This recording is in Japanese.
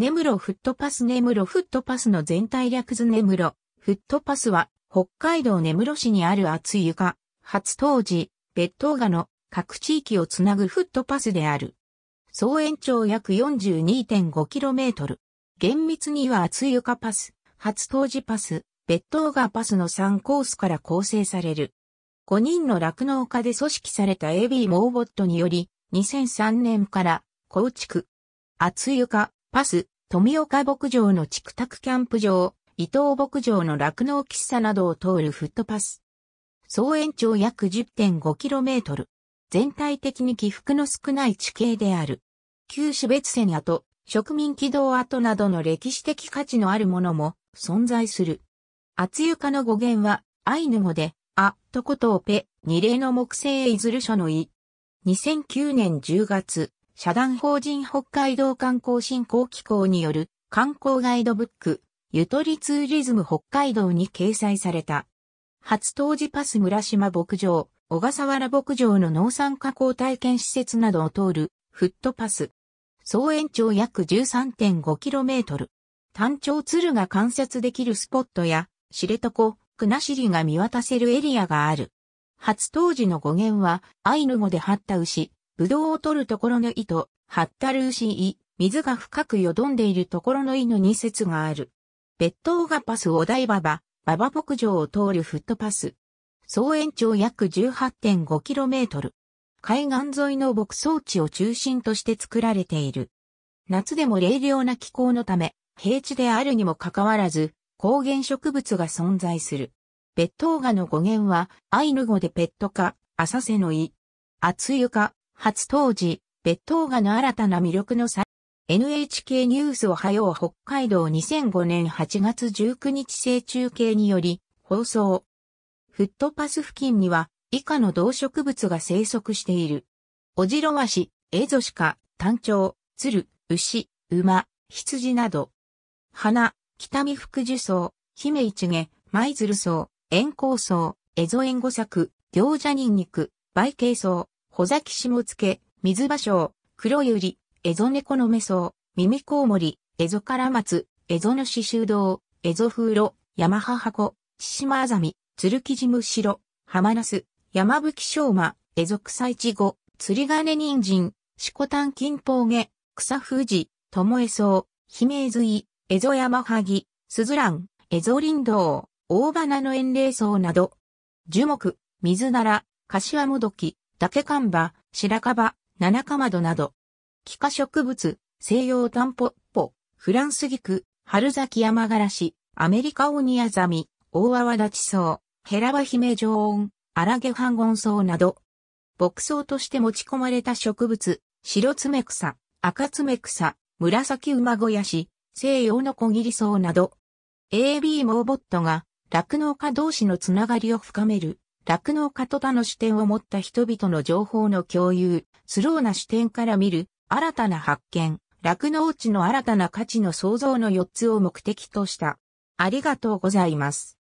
ネムロフットパスネムロフットパスの全体略図ネムロフットパスは北海道根室市にある厚床、初当時、別当がの各地域をつなぐフットパスである。総延長約 42.5km。厳密には厚床パス、初当時パス、別当がパスの3コースから構成される。5人の酪農家で組織された AB モーボットにより、2003年から構築。厚床、パス、富岡牧場のチクタクキャンプ場、伊東牧場の酪農喫茶などを通るフットパス。総延長約 10.5km。全体的に起伏の少ない地形である。旧種別線跡、植民軌道跡などの歴史的価値のあるものも存在する。厚床の語源は、アイヌ語で、あ、とことをペ、二例の木へいずる書の意。2009年10月、社団法人北海道観光振興機構による観光ガイドブック、ゆとりツーリズム北海道に掲載された。初当時パス村島牧場、小笠原牧場の農産加工体験施設などを通るフットパス。総延長約 13.5km。単調鶴が観察できるスポットや、知床、国後が見渡せるエリアがある。初当時の語源は、アイヌ語で張った牛、ぶどうを取るところの意と、はったるうしい、水が深くよどんでいるところの意の二節がある。別当がパスお台場場、馬場牧場を通るフットパス。総延長約 18.5km。海岸沿いの牧草地を中心として作られている。夏でも冷涼な気候のため、平地であるにもかかわらず、高原植物が存在する。ベットウガの語源は、アイヌ語でペットか、浅瀬のイ、厚床、初当時、別当画の新たな魅力の際、NHK ニュースおはよう北海道2005年8月19日正中継により放送。フットパス付近には以下の動植物が生息している。オジロワシ、エゾシカ、タンチョウ、ツル、牛、馬、羊など。花、北見福ヒ草、姫一毛、舞鶴草、円光草、エゾエンゴサウ行者ニンニク、バイケイ草、穂崎下付、水芭蕉、黒百合、蝦夷猫の目相、耳コウモリ、蝦夷から松、蝦夷の刺繍道、蝦夷風呂、山母箱、千島あざみ、鶴木地むしろ、浜那須、山吹昌馬、蝦夷草いちご、釣り金人参、四股丹金峰下、草富士、巴草、姫髄、蝦夷山萩、すずらん、蝦夷林道、大花の遠霊草など、樹木、水なら、柏もどき、竹看板、白樺、七かまどなど。気化植物、西洋タンポッポ、フランス菊、春咲山ガラシ、アメリカオニアザミ、大泡立ち草、ヘラバメ常温、アラゲハンゴン草など。牧草として持ち込まれた植物、白爪草、赤爪草、紫馬小ヤシ、西洋の小切り草など。AB モーボットが、酪農家同士のつながりを深める酪農家と他の視点を持った人々の情報の共有、スローな視点から見る、新たな発見、酪農地の新たな価値の創造の4つを目的とした。ありがとうございます。